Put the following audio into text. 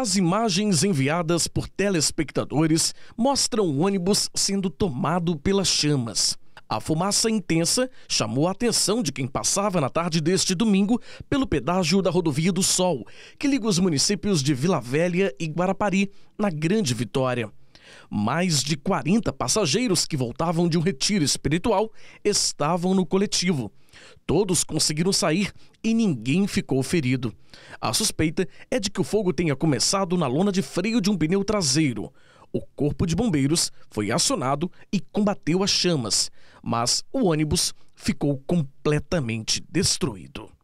As imagens enviadas por telespectadores mostram o ônibus sendo tomado pelas chamas. A fumaça intensa chamou a atenção de quem passava na tarde deste domingo pelo pedágio da Rodovia do Sol, que liga os municípios de Vila Velha e Guarapari, na Grande Vitória. Mais de 40 passageiros que voltavam de um retiro espiritual estavam no coletivo. Todos conseguiram sair e ninguém ficou ferido. A suspeita é de que o fogo tenha começado na lona de freio de um pneu traseiro. O corpo de bombeiros foi acionado e combateu as chamas, mas o ônibus ficou completamente destruído.